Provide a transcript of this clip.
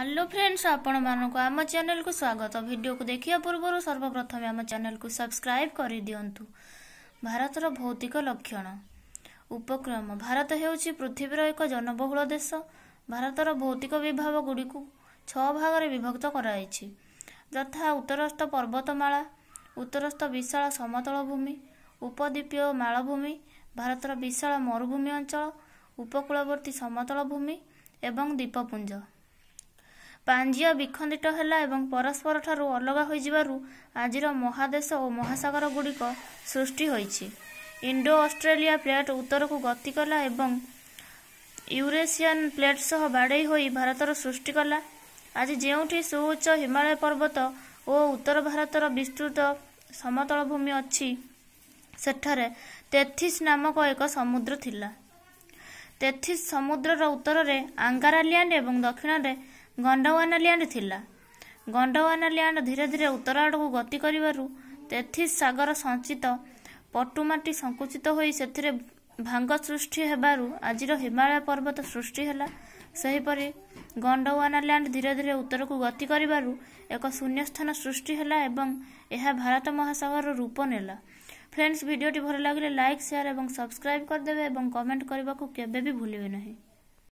hello friends ଆପଣମାନଙ୍କୁ ଆମ ଚ୍ୟାନେଲକୁ ସ୍ୱାଗତ ଭିଡ଼ିଓକୁ ଦେଖିବା ପୂର୍ବରୁ ସର୍ବପ୍ରଥମେ ଆମ ଚ୍ୟାନେଲକୁ ସବସ୍କ୍ରାଇବ୍ କରିଦିଅନ୍ତୁ ଭାରତର ଭୌତିକ ଲକ୍ଷଣ ଉପକ୍ରମ ଭାରତ ହେଉଛି ପୃଥିବୀର ଏକ ଜନବହୁଳ ଦେଶ ଭାରତର ଭୌତିକ ବିଭାଗଗୁଡ଼ିକୁ ଛଅ ଭାଗରେ ବିଭକ୍ତ କରାଯାଇଛି ଯଥା ଉତ୍ତରସ୍ଥ ପର୍ବତମାଳା ଉତ୍ତରସ୍ଥ ବିଶାଳ ସମତଳ ଭୂମି ଉପଦ୍ୱୀପୀୟ ମାଳଭୂମି ଭାରତର ବିଶାଳ ମରୁଭୂମି ଅଞ୍ଚଳ ଉପକୂଳବର୍ତ୍ତୀ ସମତଳ ଭୂମି ଏବଂ ଦ୍ୱୀପପୁଞ୍ଜ ପାଞ୍ଜିଆ ବିଖଣ୍ଡିତ ହେଲା ଏବଂ ପରସ୍ପରଠାରୁ ଅଲଗା ହୋଇଯିବାରୁ ଆଜିର ମହାଦେଶ ଓ ମହାସାଗର ଗୁଡ଼ିକ ସୃଷ୍ଟି ହୋଇଛି ଇଣ୍ଡୋ ଅଷ୍ଟ୍ରେଲିଆ ପ୍ଲେଟ୍ ଉତ୍ତରକୁ ଗତି କଲା ଏବଂ ୟୁରେସିଆନ୍ ପ୍ଲେଟ୍ ସହ ବାଡ଼େଇ ହୋଇ ଭାରତର ସୃଷ୍ଟି କଲା ଆଜି ଯେଉଁଠି ସୁଉଚ୍ଚ ହିମାଳୟ ପର୍ବତ ଓ ଉତ୍ତର ଭାରତର ବିସ୍ତୃତ ସମତଳ ଭୂମି ଅଛି ସେଠାରେ ତେଥିସ୍ ନାମକ ଏକ ସମୁଦ୍ର ଥିଲା ତେଥିସ୍ ସମୁଦ୍ରର ଉତ୍ତରରେ ଆଙ୍ଗାରାଲିଆଣ୍ଡ ଏବଂ ଦକ୍ଷିଣରେ ଗଣ୍ଡୱାନାଲ୍ୟାଣ୍ଡ ଥିଲା ଗଣ୍ଡୱାନାଲ୍ୟାଣ୍ଡ ଧୀରେ ଧୀରେ ଉତ୍ତର ଆଡ଼କୁ ଗତି କରିବାରୁ ତେଥିସ୍ ସାଗର ସଞ୍ଚିତ ପଟୁମାଟି ସଙ୍କୁଚିତ ହୋଇ ସେଥିରେ ଭାଙ୍ଗ ସୃଷ୍ଟି ହେବାରୁ ଆଜିର ହିମାଳୟ ପର୍ବତ ସୃଷ୍ଟି ହେଲା ସେହିପରି ଗଣ୍ଡୱାନାଲ୍ୟାଣ୍ଡ ଧୀରେ ଧୀରେ ଉତ୍ତରକୁ ଗତି କରିବାରୁ ଏକ ଶୂନ୍ୟ ସ୍ଥାନ ସୃଷ୍ଟି ହେଲା ଏବଂ ଏହା ଭାରତ ମହାସାଗରର ରୂପ ନେଲା ଫ୍ରେଣ୍ଡସ୍ ଭିଡ଼ିଓଟି ଭଲ ଲାଗିଲେ ଲାଇକ୍ ସେୟାର ଏବଂ ସବସ୍କ୍ରାଇବ୍ କରିଦେବେ ଏବଂ କମେଣ୍ଟ କରିବାକୁ କେବେ ବି ଭୁଲିବେ ନାହିଁ